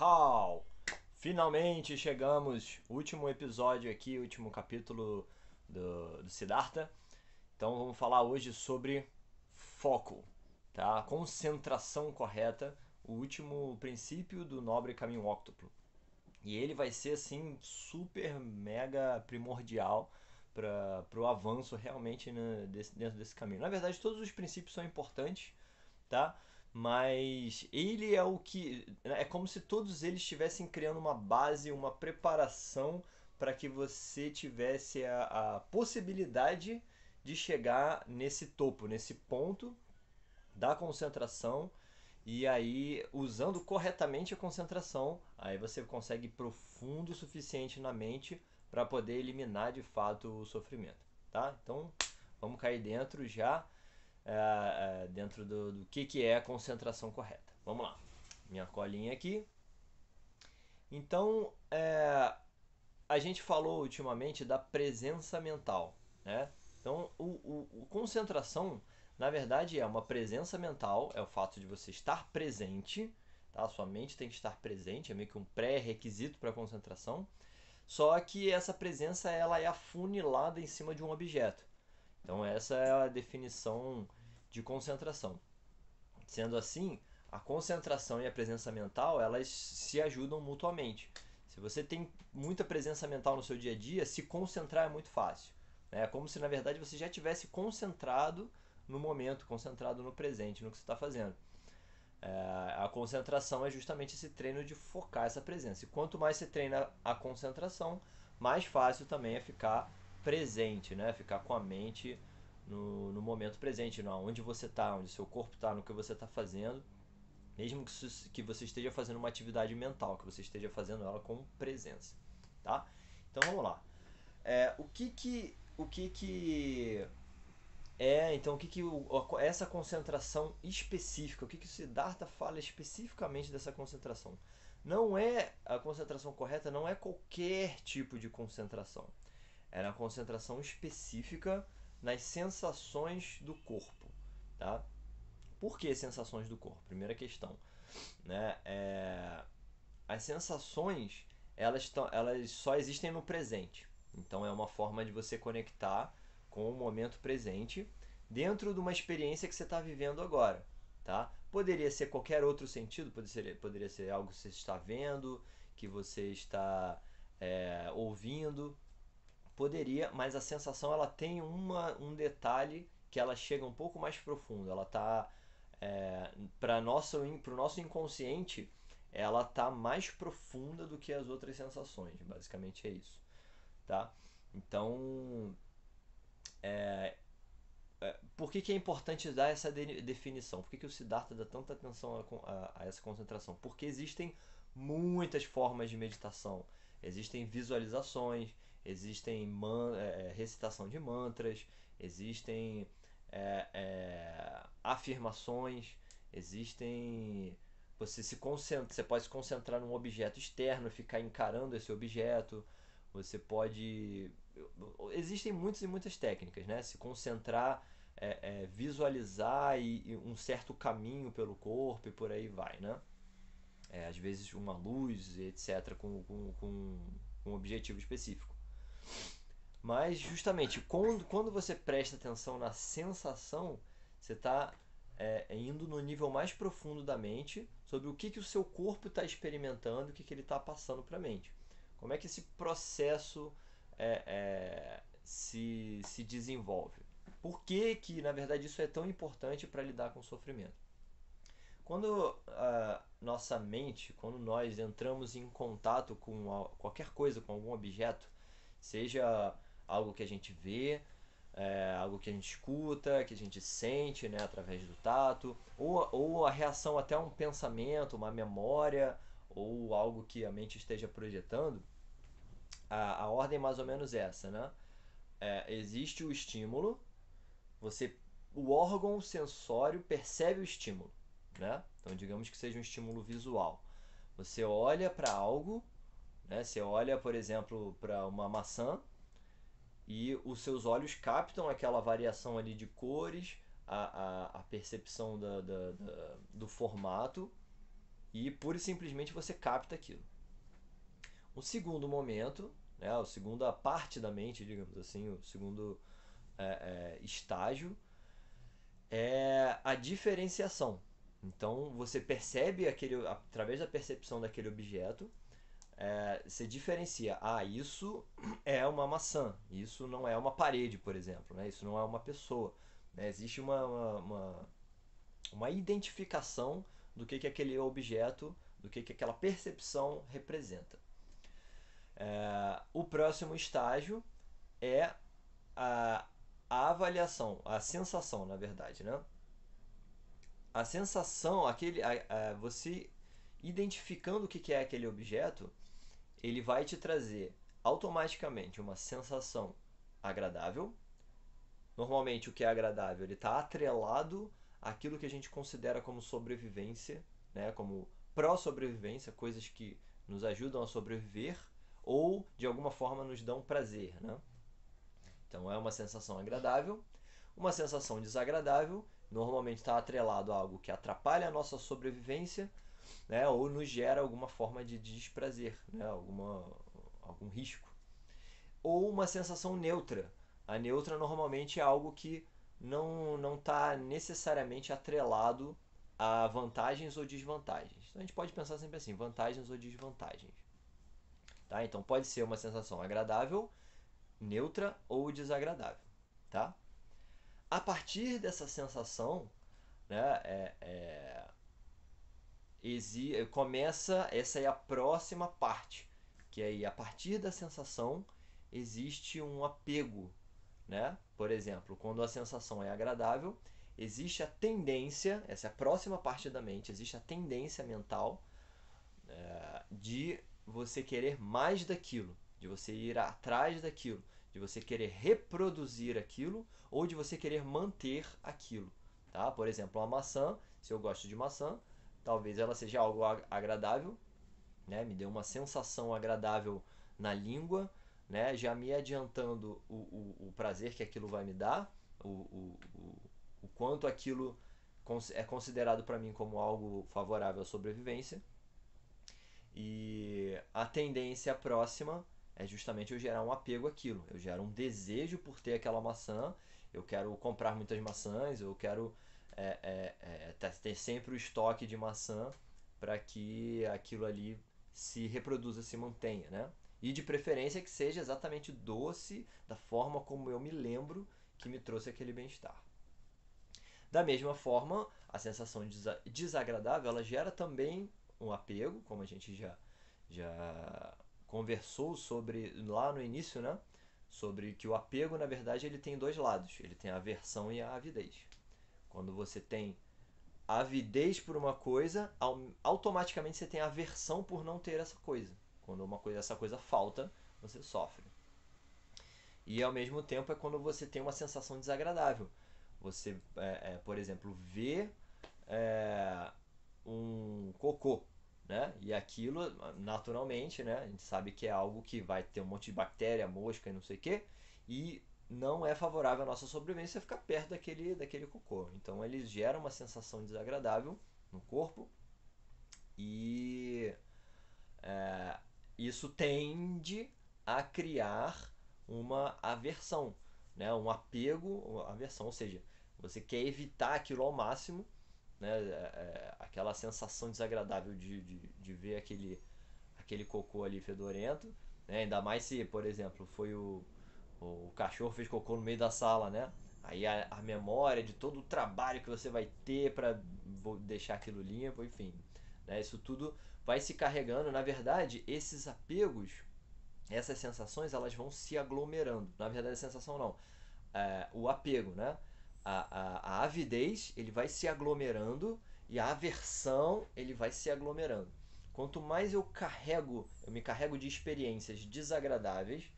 Hall. Finalmente chegamos, último episódio aqui, último capítulo do, do Siddhartha. Então vamos falar hoje sobre foco, tá? Concentração correta, o último princípio do nobre caminho octuplo. E ele vai ser assim super mega primordial para o avanço realmente desse, dentro desse caminho. Na verdade, todos os princípios são importantes, tá? mas ele é o que né, é como se todos eles estivessem criando uma base, uma preparação para que você tivesse a, a, possibilidade de chegar nesse topo, nesse ponto da concentração e aí usando corretamente a concentração, aí você consegue ir profundo o suficiente na mente para poder eliminar de fato o sofrimento, tá? Então, vamos cair dentro já é, é, dentro do, do que, que é a concentração correta. Vamos lá, minha colinha aqui. Então, é, a gente falou ultimamente da presença mental. Né? Então, o, o, o, concentração, na verdade, é uma presença mental, é o fato de você estar presente, tá? Sua mente tem que estar presente, é meio que um pré-requisito para a concentração. Só que essa presença ela é afunilada em cima de um objeto. Então, essa é a definição de concentração. Sendo assim, a concentração e a presença mental elas se ajudam mutuamente. Se você tem muita presença mental no seu dia a dia, se concentrar é muito fácil. Né? É como se na verdade você já tivesse concentrado no momento, concentrado no presente, no que você está fazendo. É, a concentração é justamente esse treino de focar essa presença. E quanto mais você treina a concentração, mais fácil também é ficar presente, né? Ficar com a mente no, no momento presente, no, onde você está, onde seu corpo está, no que você está fazendo. Mesmo que, que você esteja fazendo uma atividade mental, que você esteja fazendo ela com presença, tá? Então vamos lá. É, o que que o que que é então o que que o, essa concentração específica o que que o Siddhartha fala especificamente dessa concentração não é a concentração correta não é qualquer tipo de concentração é na concentração específica nas sensações do corpo, tá? Por que sensações do corpo? Primeira questão, né? É, as sensações elas, estão, elas só existem no presente, então é uma forma de você conectar com o momento presente dentro de uma experiência que você está vivendo agora, tá? Poderia ser qualquer outro sentido, poderia, poderia ser algo que você está vendo, que você está é, ouvindo, Poderia, mas a sensação ela tem uma, um detalhe que ela chega um pouco mais profundo. Ela está é, para nosso nosso inconsciente, ela está mais profunda do que as outras sensações. Basicamente é isso, tá? Então, é, é, por que, que é importante dar essa de, definição? Por que, que o Siddhartha dá tanta atenção a, a, a essa concentração? Porque existem muitas formas de meditação. Existem visualizações, existem man, é, é, recitação de mantras, existem é, é, afirmações, existem. Você se concentra, você pode se concentrar num objeto externo, ficar encarando esse objeto. Você pode. Existem muitas e muitas técnicas, né? Se concentrar, é, é visualizar e, e, um certo caminho pelo corpo e por aí vai, né? É, às vezes uma luz, etc., com, com, com um objetivo específico. Mas justamente quando, quando você presta atenção na sensação, você está é, é, indo no nível mais profundo da mente sobre o que, que o seu corpo está experimentando, o que, que ele está passando para a mente. Como é que esse processo é, é, se, se desenvolve? Por que, que, na verdade, isso é tão importante para lidar com o sofrimento? Quando a nossa mente, quando nós entramos em contato com qualquer coisa, com algum objeto, Seja algo que a gente vê, é, algo que a gente escuta, que a gente sente né, através do tato, ou, ou a reação até a um pensamento, uma memória, ou algo que a mente esteja projetando, a, a ordem é mais ou menos essa, né? É, existe o estímulo, você, o órgão sensório percebe o estímulo, né? Então digamos que seja um estímulo visual. Você olha para algo né? Você olha, por exemplo, para uma maçã e os seus olhos captam aquela variação ali de cores, a, a, a percepção da, da, da, do formato e pura e simplesmente você capta aquilo. O segundo momento, né, a segunda parte da mente, digamos assim, o segundo é, é, estágio é a diferenciação. Então você percebe aquele através da percepção daquele objeto é, você diferencia, ah, isso é uma maçã, isso não é uma parede, por exemplo, né? isso não é uma pessoa. Né? Existe uma, uma, uma, identificação do que, que aquele objeto, do que, que aquela percepção representa. É, o próximo estágio é a, a avaliação, a sensação, na verdade, né? A sensação, aquele, a, a, você identificando o que, que é aquele objeto, ele vai te trazer automaticamente uma sensação agradável. Normalmente o que é agradável ele está atrelado àquilo que a gente considera como sobrevivência, né? como pró-sobrevivência, coisas que nos ajudam a sobreviver ou de alguma forma nos dão prazer. Né? Então é uma sensação agradável. Uma sensação desagradável normalmente está atrelado a algo que atrapalha a nossa sobrevivência né? ou nos gera alguma forma de desprazer, né? alguma, algum risco. Ou uma sensação neutra. A neutra normalmente é algo que não está necessariamente atrelado a vantagens ou desvantagens. Então a gente pode pensar sempre assim, vantagens ou desvantagens. Tá? Então pode ser uma sensação agradável, neutra ou desagradável. Tá? A partir dessa sensação, né, é, é exi eh, começa, essa é a próxima parte, que aí a partir da sensação existe um apego, né? Por exemplo, quando a sensação é agradável, existe a tendência, essa é a próxima parte da mente, existe a tendência mental é, de você querer mais daquilo, de você ir atrás daquilo, de você querer reproduzir aquilo ou de você querer manter aquilo, tá? Por exemplo, a maçã, se eu gosto de maçã, talvez ela seja algo agradável, né? Me deu uma sensação agradável na língua, né? Já me adiantando o, o, o prazer que aquilo vai me dar, o, o, o quanto aquilo é considerado para mim como algo favorável à sobrevivência. E a tendência próxima é justamente eu gerar um apego àquilo. Eu gero um desejo por ter aquela maçã. Eu quero comprar muitas maçãs, eu quero é, é, é, tá, ter sempre o estoque de maçã para que aquilo ali se reproduza, se mantenha, né? E de preferência que seja exatamente doce da forma como eu me lembro que me trouxe aquele bem-estar. Da mesma forma, a sensação desagradável ela gera também um apego, como a gente já, já conversou sobre lá no início, né? Sobre que o apego, na verdade, ele tem dois lados. Ele tem a aversão e a avidez. Quando você tem avidez por uma coisa, automaticamente você tem aversão por não ter essa coisa. Quando uma coisa, essa coisa falta, você sofre. E ao mesmo tempo é quando você tem uma sensação desagradável. Você, é, é, por exemplo, vê é, um cocô, né? E aquilo, naturalmente, né? A gente sabe que é algo que vai ter um monte de bactéria, mosca e não sei o quê. E não é favorável à nossa sobrevivência ficar perto daquele, daquele cocô. Então ele gera uma sensação desagradável no corpo e é, isso tende a criar uma aversão, né? um apego, aversão, ou seja, você quer evitar aquilo ao máximo, né? É, é, aquela sensação desagradável de, de, de ver aquele, aquele cocô ali fedorento, né? ainda mais se, por exemplo, foi o o cachorro fez cocô no meio da sala, né? Aí a, a memória de todo o trabalho que você vai ter para deixar aquilo limpo, enfim. Né? Isso tudo vai se carregando. Na verdade, esses apegos, essas sensações, elas vão se aglomerando. Na verdade, a sensação não. É, o apego, né? A, a, a avidez, ele vai se aglomerando e a aversão, ele vai se aglomerando. Quanto mais eu carrego, eu me carrego de experiências desagradáveis,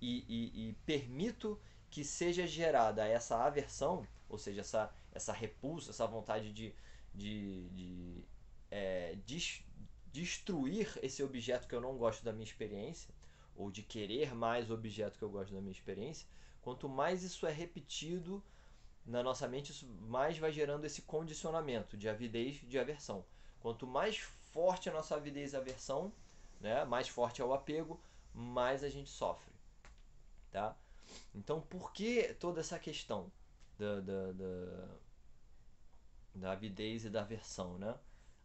e, e, e permito que seja gerada essa aversão, ou seja, essa, essa repulsa, essa vontade de, de, de é, des, destruir esse objeto que eu não gosto da minha experiência, ou de querer mais o objeto que eu gosto da minha experiência, quanto mais isso é repetido na nossa mente, isso mais vai gerando esse condicionamento de avidez de aversão. Quanto mais forte a nossa avidez e aversão, né, mais forte é o apego, mais a gente sofre tá? Então, por que toda essa questão da, da, da, da avidez e da aversão, né?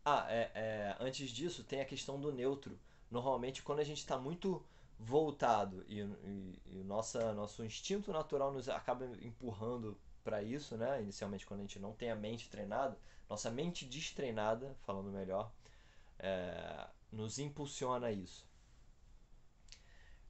Ah, é, é, antes disso tem a questão do neutro. Normalmente, quando a gente está muito voltado e, e, e nosso instinto natural nos acaba empurrando para isso, né? Inicialmente, quando a gente não tem a mente treinada, nossa mente destreinada, falando melhor, é, nos impulsiona a isso.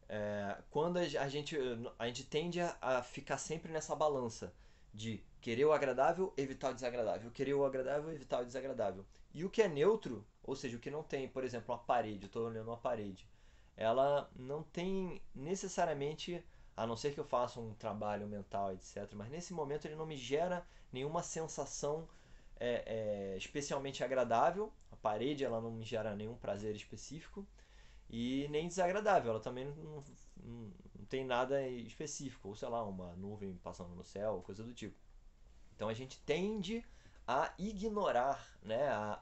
É, quando a gente, a gente tende a ficar sempre nessa balança de querer o agradável, evitar o desagradável, querer o agradável, evitar o desagradável. E o que é neutro, ou seja, o que não tem, por exemplo, uma parede, eu estou olhando uma parede, ela não tem necessariamente, a não ser que eu faça um trabalho mental, etc., mas nesse momento ele não me gera nenhuma sensação é, é, especialmente agradável, a parede ela não me gera nenhum prazer específico, e nem desagradável. Ela também não, não, não, tem nada específico, ou sei lá, uma nuvem passando no céu, coisa do tipo. Então a gente tende a ignorar, né, a,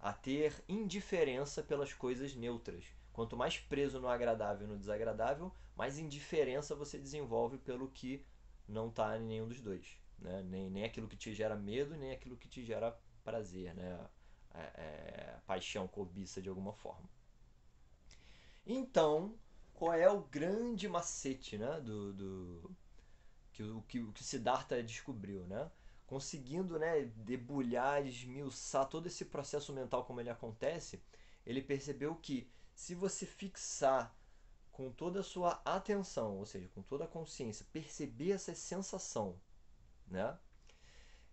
a, a ter indiferença pelas coisas neutras. Quanto mais preso no agradável e no desagradável, mais indiferença você desenvolve pelo que não está em nenhum dos dois. Né? Nem, nem aquilo que te gera medo, nem aquilo que te gera prazer, né? É, é, paixão, cobiça de alguma forma. Então, qual é o grande macete né, do, do que, o, que, o que Siddhartha descobriu? Né? Conseguindo né, debulhar, esmiuçar todo esse processo mental como ele acontece, ele percebeu que se você fixar com toda a sua atenção, ou seja, com toda a consciência, perceber essa sensação, né?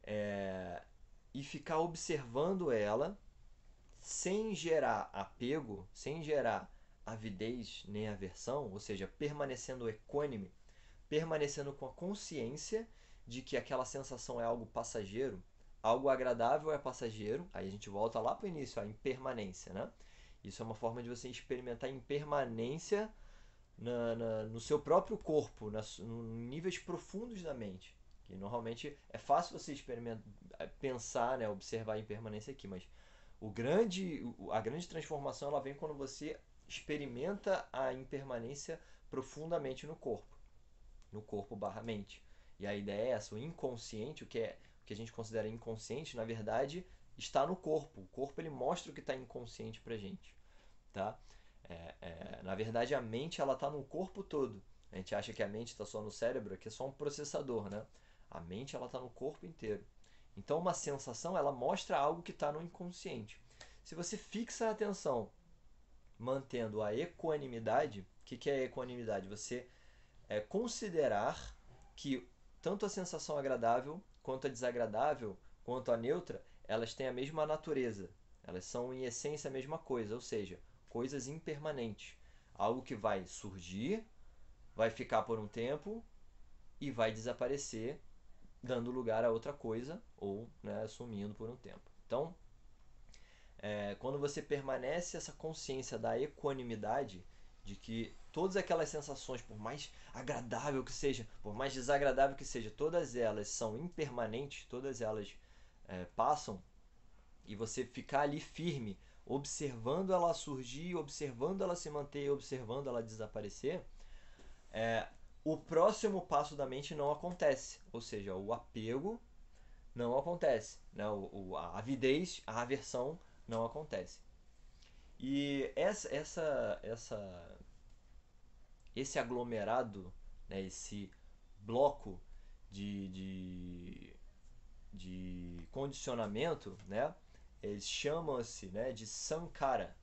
É, e ficar observando ela sem gerar apego, sem gerar avidez nem aversão, ou seja, permanecendo equânime, permanecendo com a consciência de que aquela sensação é algo passageiro, algo agradável é passageiro, aí a gente volta lá para o início, a impermanência, né? Isso é uma forma de você experimentar impermanência na, na, no seu próprio corpo, em níveis profundos da mente. Que normalmente é fácil você experimentar, eh, pensar, né, observar a impermanência aqui, mas o grande, a grande transformação ela vem quando você experimenta a impermanência profundamente no corpo, no corpo barra mente. E a ideia é essa, o inconsciente, o que é o que a gente considera inconsciente, na verdade, está no corpo. O corpo ele mostra o que está inconsciente para gente, tá? É, é, na verdade, a mente ela está no corpo todo. A gente acha que a mente está só no cérebro, que é só um processador, né? A mente ela está no corpo inteiro. Então, uma sensação ela mostra algo que está no inconsciente. Se você fixa a atenção mantendo a equanimidade. O que, que é equanimidade? Você é, considerar que tanto a sensação agradável quanto a desagradável, quanto a neutra, elas têm a mesma natureza. Elas são em essência a mesma coisa, ou seja, coisas impermanentes. Algo que vai surgir, vai ficar por um tempo e vai desaparecer, dando lugar a outra coisa ou né, sumindo por um tempo. Então, é, quando você permanece essa consciência da equanimidade, de que todas aquelas sensações, por mais agradável que seja, por mais desagradável que seja, todas elas são impermanentes, todas elas é, passam, e você ficar ali firme, observando ela surgir, observando ela se manter, observando ela desaparecer, é, o próximo passo da mente não acontece, ou seja, o apego não acontece, né? o, o a avidez, a aversão não acontece. E essa, essa, essa, esse aglomerado, né, esse bloco de, de, de condicionamento, né, eles chamam-se né, de sankara.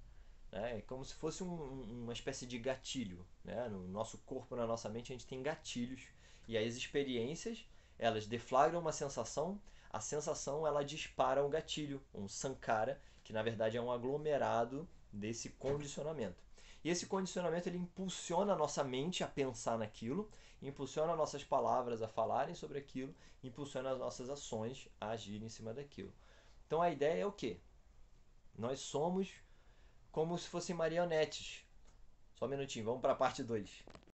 Né, é como se fosse um, uma espécie de gatilho. Né, no nosso corpo, na nossa mente, a gente tem gatilhos. E as experiências, elas deflagram uma sensação, a sensação ela dispara um gatilho, um sankara, que na verdade é um aglomerado desse condicionamento. E esse condicionamento ele impulsiona a nossa mente a pensar naquilo, impulsiona nossas palavras a falarem sobre aquilo, impulsiona as nossas ações a agirem em cima daquilo. Então a ideia é o quê? Nós somos como se fossem marionetes. Só um minutinho, vamos para a parte 2.